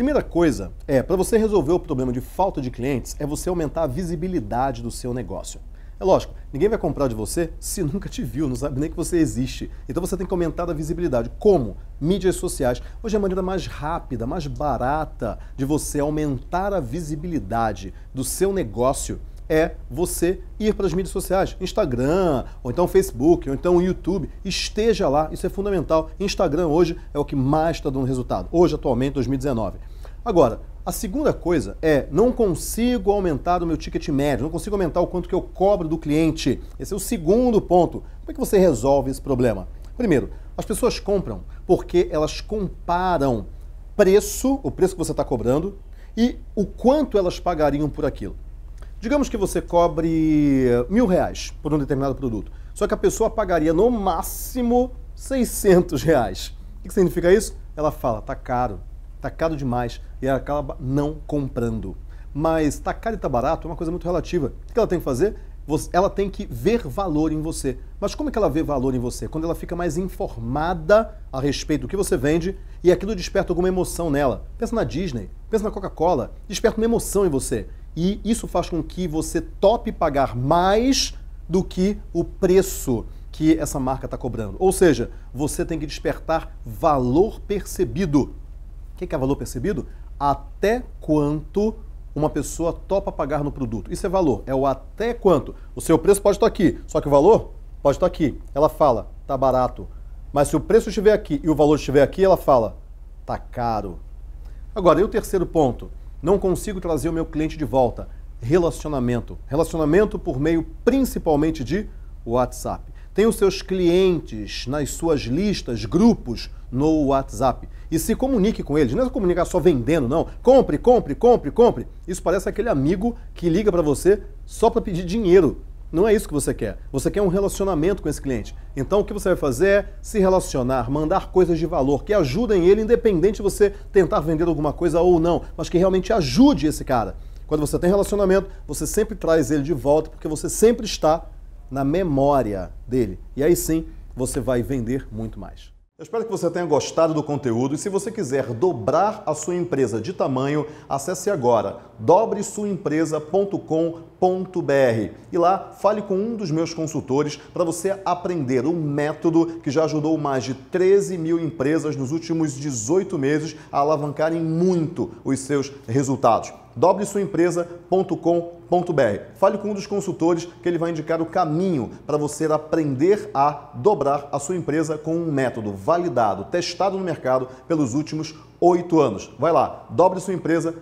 Primeira coisa é, para você resolver o problema de falta de clientes, é você aumentar a visibilidade do seu negócio. É lógico, ninguém vai comprar de você se nunca te viu, não sabe nem que você existe. Então você tem que aumentar a visibilidade. Como? Mídias sociais. Hoje é a maneira mais rápida, mais barata de você aumentar a visibilidade do seu negócio é você ir para as mídias sociais, Instagram, ou então Facebook, ou então YouTube, esteja lá, isso é fundamental. Instagram hoje é o que mais está dando resultado, hoje, atualmente, 2019. Agora, a segunda coisa é não consigo aumentar o meu ticket médio, não consigo aumentar o quanto que eu cobro do cliente. Esse é o segundo ponto. Como é que você resolve esse problema? Primeiro, as pessoas compram porque elas comparam preço, o preço que você está cobrando, e o quanto elas pagariam por aquilo. Digamos que você cobre eh, mil reais por um determinado produto, só que a pessoa pagaria no máximo 600 reais. O que significa isso? Ela fala, tá caro, tá caro demais, e ela acaba não comprando. Mas tá caro e tá barato é uma coisa muito relativa. O que ela tem que fazer? Ela tem que ver valor em você. Mas como é que ela vê valor em você? Quando ela fica mais informada a respeito do que você vende e aquilo desperta alguma emoção nela. Pensa na Disney, pensa na Coca-Cola, desperta uma emoção em você e isso faz com que você tope pagar mais do que o preço que essa marca está cobrando. Ou seja, você tem que despertar valor percebido. O que é valor percebido? Até quanto uma pessoa topa pagar no produto. Isso é valor, é o até quanto. O seu preço pode estar aqui, só que o valor pode estar aqui. Ela fala, tá barato. Mas se o preço estiver aqui e o valor estiver aqui, ela fala, tá caro. Agora, e o terceiro ponto? Não consigo trazer o meu cliente de volta. Relacionamento. Relacionamento por meio principalmente de WhatsApp. Tem os seus clientes nas suas listas, grupos no WhatsApp. E se comunique com eles. Não é comunicar só vendendo, não. Compre, compre, compre, compre. Isso parece aquele amigo que liga para você só para pedir dinheiro. Não é isso que você quer. Você quer um relacionamento com esse cliente. Então o que você vai fazer é se relacionar, mandar coisas de valor que ajudem ele, independente de você tentar vender alguma coisa ou não, mas que realmente ajude esse cara. Quando você tem relacionamento, você sempre traz ele de volta, porque você sempre está na memória dele. E aí sim você vai vender muito mais. Eu espero que você tenha gostado do conteúdo e se você quiser dobrar a sua empresa de tamanho, acesse agora dobresuaempresa.com.br .br e lá fale com um dos meus consultores para você aprender um método que já ajudou mais de 13 mil empresas nos últimos 18 meses a alavancarem muito os seus resultados. dobre sua empresa.com.br Fale com um dos consultores que ele vai indicar o caminho para você aprender a dobrar a sua empresa com um método validado, testado no mercado pelos últimos oito anos. Vai lá, dobre sua empresa.com.br